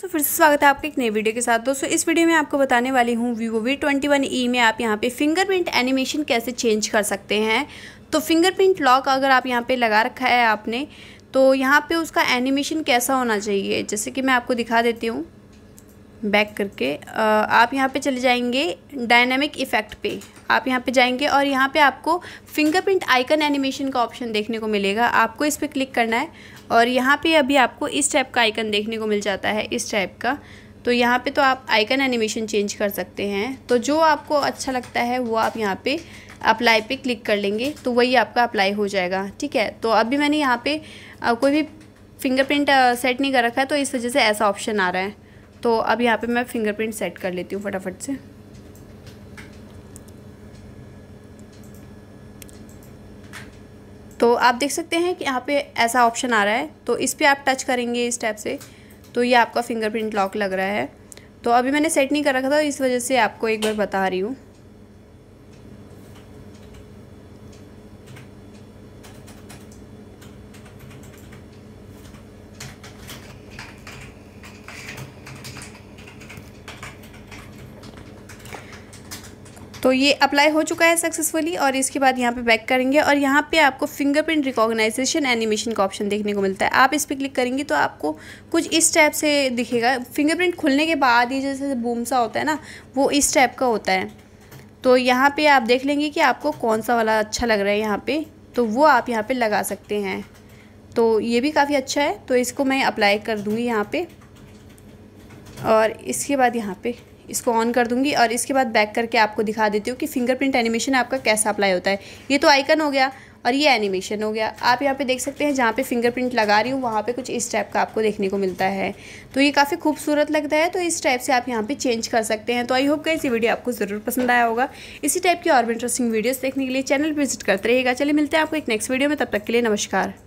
तो so, फिर से स्वागत है आपके एक नई वीडियो के साथ दोस्तों इस वीडियो में आपको बताने वाली हूँ Vivo V twenty one E में आप यहाँ पे फिंगरप्रिंट एनिमेशन कैसे चेंज कर सकते हैं तो फिंगरप्रिंट लॉक अगर आप यहाँ पे लगा रखा है आपने तो यहाँ पे उसका एनिमेशन कैसा होना चाहिए जैसे कि मैं आपको दिखा देती हूँ बैक करके आप यहाँ पे चले जाएंगे डायनामिक इफ़ेक्ट पे आप यहाँ पे जाएंगे और यहाँ पे आपको फिंगरप्रिंट आइकन एनिमेशन का ऑप्शन देखने को मिलेगा आपको इस पर क्लिक करना है और यहाँ पे अभी आपको इस टाइप का आइकन देखने को मिल जाता है इस टाइप का तो यहाँ पे तो आप आइकन एनिमेशन चेंज कर सकते हैं तो जो आपको अच्छा लगता है वो आप यहाँ पर अप्लाई पर क्लिक कर लेंगे तो वही आपका अप्लाई हो जाएगा ठीक है तो अभी मैंने यहाँ पर कोई भी फिंगरप्रिंट सेट नहीं कर रखा है तो इस वजह से ऐसा ऑप्शन आ रहा है तो अब यहाँ पे मैं फिंगरप्रिंट सेट कर लेती हूँ फटाफट से तो आप देख सकते हैं कि यहाँ पे ऐसा ऑप्शन आ रहा है तो इस पर आप टच करेंगे इस टैप से तो ये आपका फिंगरप्रिंट लॉक लग रहा है तो अभी मैंने सेट नहीं कर रखा था इस वजह से आपको एक बार बता रही हूँ तो ये अप्लाई हो चुका है सक्सेसफुली और इसके बाद यहाँ पे बैक करेंगे और यहाँ पे आपको फिंगरप्रिंट रिकॉग्नाइजेशन एनिमेशन का ऑप्शन देखने को मिलता है आप इस पर क्लिक करेंगे तो आपको कुछ इस टाइप से दिखेगा फिंगरप्रिंट खुलने के बाद ये जैसे बूम सा होता है ना वो इस टाइप का होता है तो यहाँ पर आप देख लेंगे कि आपको कौन सा वाला अच्छा लग रहा है यहाँ पर तो वो आप यहाँ पर लगा सकते हैं तो ये भी काफ़ी अच्छा है तो इसको मैं अप्लाई कर दूँगी यहाँ पर और इसके बाद यहाँ पर इसको ऑन कर दूंगी और इसके बाद बैक करके आपको दिखा देती हूँ कि फिंगरप्रिंट एनिमेशन आपका कैसा अप्लाई होता है ये तो आइकन हो गया और ये एनिमेशन हो गया आप यहाँ पे देख सकते हैं जहाँ पे फिंगरप्रिंट लगा रही हूँ वहाँ पे कुछ इस टाइप का आपको देखने को मिलता है तो ये काफ़ी खूबसूरत लगता है तो इस टाइप से आप यहाँ पे चेंज कर सकते हैं तो आई होप गाइस ये वीडियो आपको ज़रूर पसंद आया होगा इसी टाइप की और भी इंटरेस्टिंग वीडियोज़ देखने के लिए चैनल विजिट करते रहेगा चलिए मिलते हैं आपको एक नेक्स्ट वीडियो में तब तक के लिए नमस्कार